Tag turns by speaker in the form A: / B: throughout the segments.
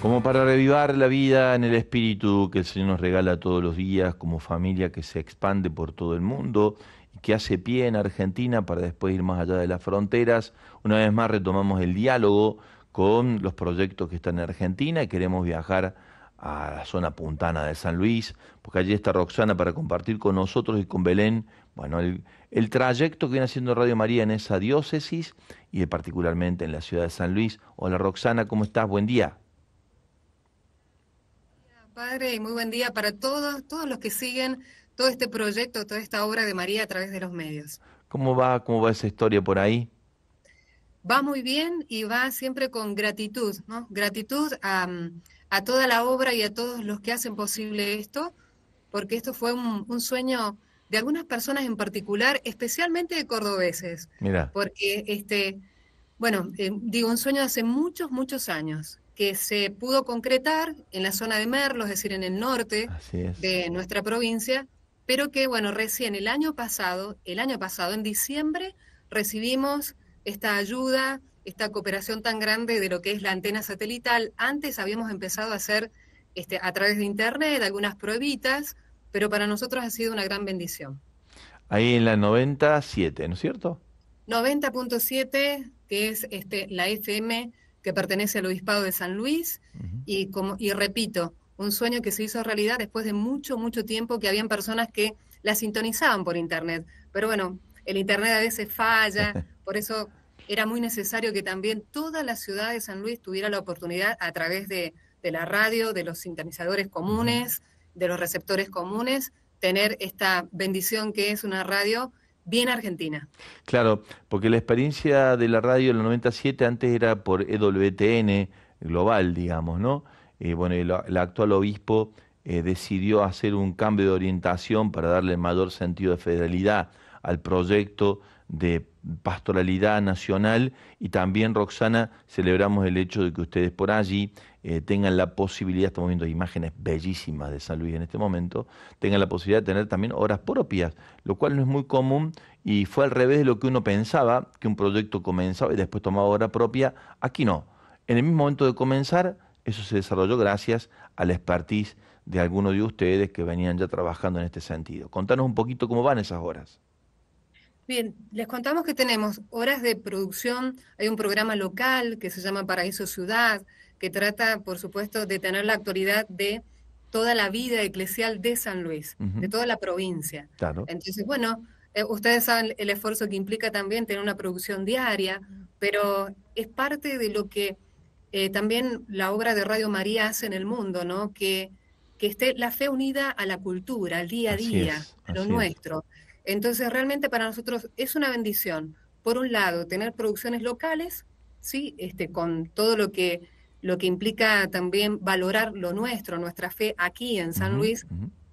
A: como para revivar la vida en el espíritu que el Señor nos regala todos los días como familia que se expande por todo el mundo y que hace pie en Argentina para después ir más allá de las fronteras. Una vez más retomamos el diálogo con los proyectos que están en Argentina y queremos viajar a la zona puntana de San Luis, porque allí está Roxana para compartir con nosotros y con Belén, bueno, el, el trayecto que viene haciendo Radio María en esa diócesis y particularmente en la ciudad de San Luis. Hola Roxana, ¿cómo estás? Buen día.
B: Padre, y muy buen día para todos, todos los que siguen todo este proyecto, toda esta obra de María a través de los medios.
A: ¿Cómo va, cómo va esa historia por ahí?
B: Va muy bien y va siempre con gratitud, ¿no? Gratitud a, toda la obra y a todos los que hacen posible esto, porque esto fue un, sueño de algunas personas en particular, especialmente de cordobeses. Mira. Porque, este, bueno, eh, digo, un sueño de hace muchos, muchos años que se pudo concretar en la zona de Merlo, es decir, en el norte de nuestra provincia, pero que, bueno, recién el año pasado, el año pasado, en diciembre, recibimos esta ayuda, esta cooperación tan grande de lo que es la antena satelital. Antes habíamos empezado a hacer este, a través de Internet algunas pruebitas, pero para nosotros ha sido una gran bendición.
A: Ahí en la 97, ¿no es cierto?
B: 90.7, que es este, la FM que pertenece al Obispado de San Luis, y, como, y repito, un sueño que se hizo realidad después de mucho, mucho tiempo que habían personas que la sintonizaban por Internet. Pero bueno, el Internet a veces falla, por eso era muy necesario que también toda la ciudad de San Luis tuviera la oportunidad a través de, de la radio, de los sintonizadores comunes, de los receptores comunes, tener esta bendición que es una radio bien argentina.
A: Claro, porque la experiencia de la radio en el 97 antes era por EWTN global, digamos, ¿no? Eh, bueno, el, actual obispo eh, decidió hacer un cambio de orientación para darle mayor sentido de federalidad al proyecto de pastoralidad nacional y también, Roxana, celebramos el hecho de que ustedes por allí eh, tengan la posibilidad, estamos viendo imágenes bellísimas de San Luis en este momento, tengan la posibilidad de tener también horas propias, lo cual no es muy común y fue al revés de lo que uno pensaba, que un proyecto comenzaba y después tomaba hora propia, aquí no. En el mismo momento de comenzar, eso se desarrolló gracias al expertise de algunos de ustedes que venían ya trabajando en este sentido. Contanos un poquito cómo van esas horas.
B: Bien, les contamos que tenemos horas de producción, hay un programa local que se llama Paraíso Ciudad, que trata, por supuesto, de tener la actualidad de toda la vida eclesial de San Luis, de toda la provincia. Entonces, bueno, eh, ustedes saben el esfuerzo que implica también tener una producción diaria, pero es parte de lo que eh, también la obra de Radio María hace en el mundo, ¿no? Que, esté la fe unida a la cultura, al día a día, lo nuestro. Entonces, realmente para nosotros es una bendición, por un lado, tener producciones locales, ¿sí? este, con todo lo que, lo que implica también valorar lo nuestro, nuestra fe aquí en San Luis.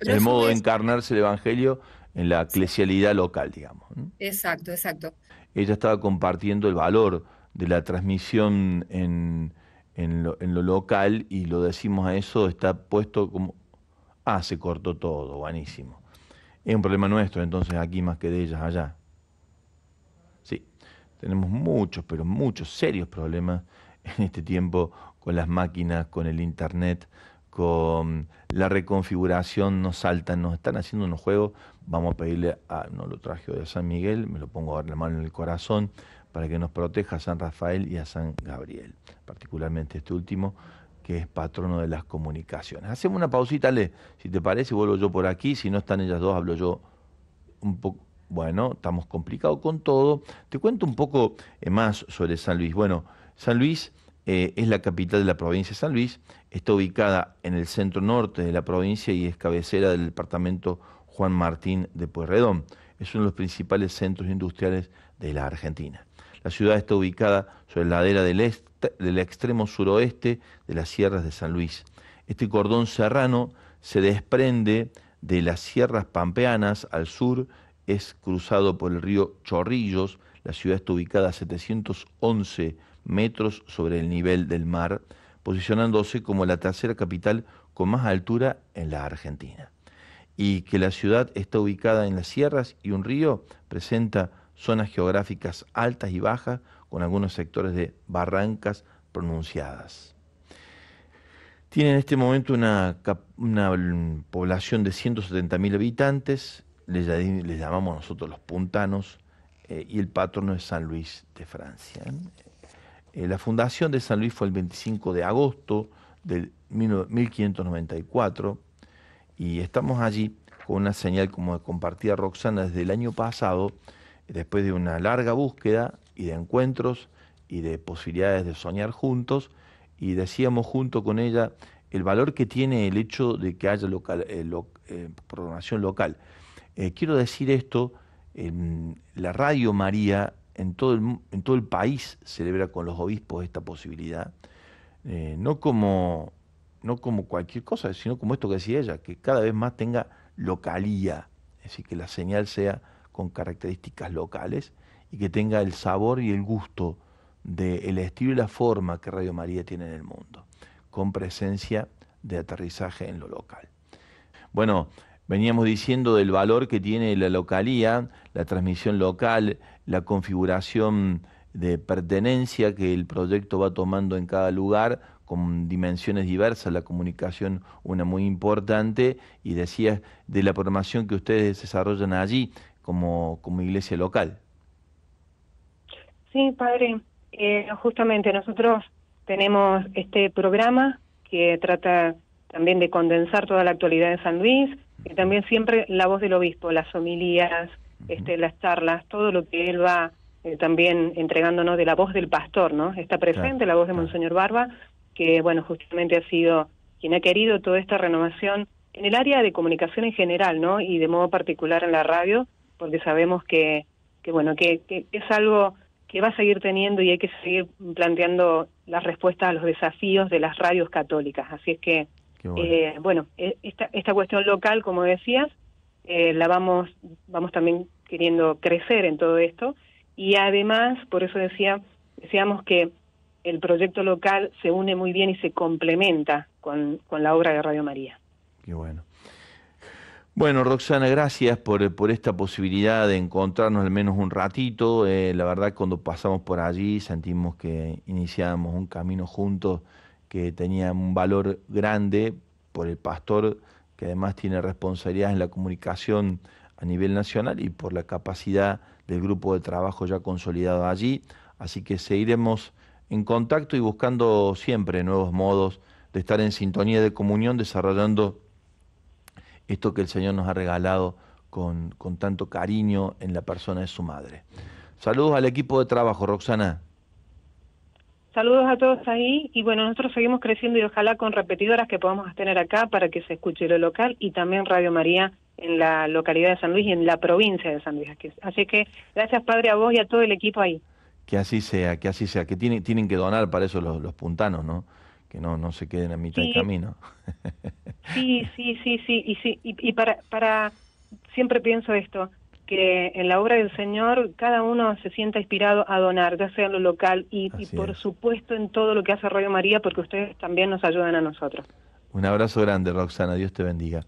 A: el modo de encarnarse el Evangelio en la eclesialidad local, digamos.
B: Exacto, exacto.
A: Ella estaba compartiendo el valor de la transmisión en, lo, en lo local y lo decimos a eso, está puesto como... Ah, se cortó todo, buenísimo. Es un problema nuestro, entonces, aquí más que de ellas allá. Sí, tenemos muchos, pero muchos serios problemas en este tiempo con las máquinas, con el Internet, con la reconfiguración, nos saltan, nos están haciendo unos juegos. Vamos a pedirle, a, no lo traje de San Miguel, me lo pongo ahora la mano en el corazón para que nos proteja a San Rafael y a San Gabriel, particularmente este último, que es patrono de las comunicaciones. Hacemos una pausita, Ale, si te parece, vuelvo yo por aquí, si no están ellas dos, hablo yo un poco. Bueno, estamos complicados con todo. Te cuento un poco eh, más sobre San Luis. Bueno, San Luis eh, es la capital de la provincia de San Luis, está ubicada en el centro norte de la provincia y es cabecera del departamento Juan Martín de Pueyrredón. Es uno de los principales centros industriales de la Argentina. La ciudad está ubicada sobre la ladera este, del, extremo suroeste de las sierras de San Luis. Este cordón serrano se desprende de las sierras pampeanas al sur, es cruzado por el río Chorrillos. La ciudad está ubicada a 711 metros sobre el nivel del mar, posicionándose como la tercera capital con más altura en la Argentina. Y que la ciudad está ubicada en las sierras y un río presenta zonas geográficas altas y bajas, con algunos sectores de barrancas pronunciadas. Tiene en este momento una, mm, población de 170.000 habitantes, les, llamamos nosotros los puntanos, eh, y el patrono es San Luis de Francia. ¿eh? Eh, la fundación de San Luis fue el 25 de agosto de 1594 y estamos allí con una señal como compartida Roxana desde el año pasado, después de una larga búsqueda y de encuentros y de posibilidades de soñar juntos, y decíamos junto con ella el valor que tiene el hecho de que haya eh, eh, programación local. Eh, quiero decir esto, la Radio María en todo, el, en todo el país celebra con los obispos esta posibilidad, no, como, no como cualquier cosa, sino como esto que decía ella, que cada vez más tenga localía, es decir, que la señal sea con características locales y que tenga el sabor y el gusto del estilo y la forma que Radio María tiene en el mundo, con presencia de aterrizaje en lo local. Bueno, veníamos diciendo del valor que tiene la localía, la transmisión local, la configuración de pertenencia que el proyecto va tomando en cada lugar con dimensiones diversas, la comunicación una muy importante, y decía de la formación que ustedes desarrollan allí, como, como iglesia local.
C: Sí, padre, eh, justamente nosotros tenemos este programa que trata también de condensar toda la actualidad de San Luis, y también siempre la voz del obispo, las homilías, este, las charlas, todo lo que él va eh, también entregándonos de la voz del pastor, ¿no? Está presente la voz de Monseñor Barba, que, bueno, justamente ha sido quien ha querido toda esta renovación en el área de comunicación en general, ¿no? Y de modo particular en la radio, porque sabemos que, que bueno, que, es algo que va a seguir teniendo y hay que seguir planteando las respuestas a los desafíos de las radios católicas. Así es que, bueno. Eh, e-, esta, esta cuestión local, como decías, eh, la vamos, vamos también queriendo crecer en todo esto y además, por eso decía, decíamos que el proyecto local se une muy bien y se complementa con, con la obra de Radio María.
A: Qué bueno. Bueno, Roxana, gracias por, por, esta posibilidad de encontrarnos al menos un ratito. Eh, la verdad, cuando pasamos por allí sentimos que iniciábamos un camino juntos que tenía un valor grande por el pastor, que además tiene responsabilidades en la comunicación a nivel nacional y por la capacidad del grupo de trabajo ya consolidado allí. Así que seguiremos en contacto y buscando siempre nuevos modos de estar en sintonía de comunión, desarrollando esto que el Señor nos ha regalado con, con tanto cariño en la persona de su madre. Saludos al equipo de trabajo, Roxana.
C: Saludos a todos ahí y bueno, nosotros seguimos creciendo y ojalá con repetidoras que podamos tener acá para que se escuche lo local y también Radio María en la localidad de San Luis y en la provincia de San Luis. Así que gracias Padre a vos y a todo el equipo ahí.
A: Que así sea, que así sea, que tienen, tienen que donar para eso los puntanos, ¿no? no, no se queden a mitad del camino.
C: sí, sí, sí, sí, y, sí, y, para, para, siempre pienso esto, que en la obra del Señor cada uno se sienta inspirado a donar, ya sea en lo local y, por supuesto en todo lo que hace Radio María, porque ustedes también nos ayudan a nosotros.
A: Un abrazo grande, Roxana, Dios te bendiga.